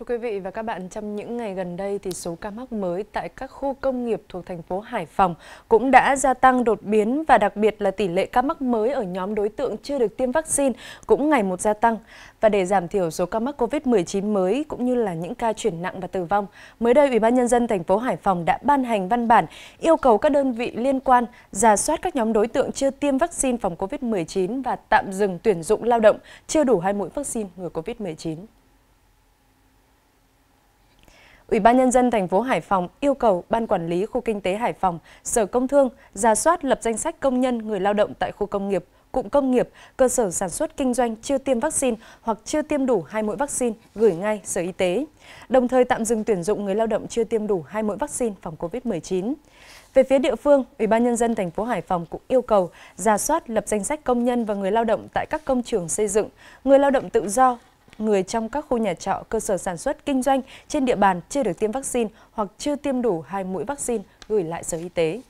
Thưa quý vị và các bạn, trong những ngày gần đây thì số ca mắc mới tại các khu công nghiệp thuộc thành phố Hải Phòng cũng đã gia tăng đột biến và đặc biệt là tỷ lệ ca mắc mới ở nhóm đối tượng chưa được tiêm vaccine cũng ngày một gia tăng. Và để giảm thiểu số ca mắc COVID-19 mới cũng như là những ca chuyển nặng và tử vong, mới đây Ủy ban nhân dân thành phố Hải Phòng đã ban hành văn bản yêu cầu các đơn vị liên quan giả soát các nhóm đối tượng chưa tiêm vaccine phòng COVID-19 và tạm dừng tuyển dụng lao động chưa đủ hai mũi vaccine ngừa COVID-19. Ủy ban nhân dân thành phố Hải Phòng yêu cầu Ban quản lý khu kinh tế Hải Phòng, Sở Công Thương ra soát lập danh sách công nhân người lao động tại khu công nghiệp, cụm công nghiệp, cơ sở sản xuất kinh doanh chưa tiêm vaccine hoặc chưa tiêm đủ hai mũi vaccine gửi ngay Sở Y tế, đồng thời tạm dừng tuyển dụng người lao động chưa tiêm đủ hai mũi vaccine phòng COVID-19. Về phía địa phương, Ủy ban nhân dân thành phố Hải Phòng cũng yêu cầu ra soát lập danh sách công nhân và người lao động tại các công trường xây dựng, người lao động tự do, người trong các khu nhà trọ, cơ sở sản xuất, kinh doanh trên địa bàn chưa được tiêm vaccine hoặc chưa tiêm đủ hai mũi vaccine gửi lại Sở Y tế.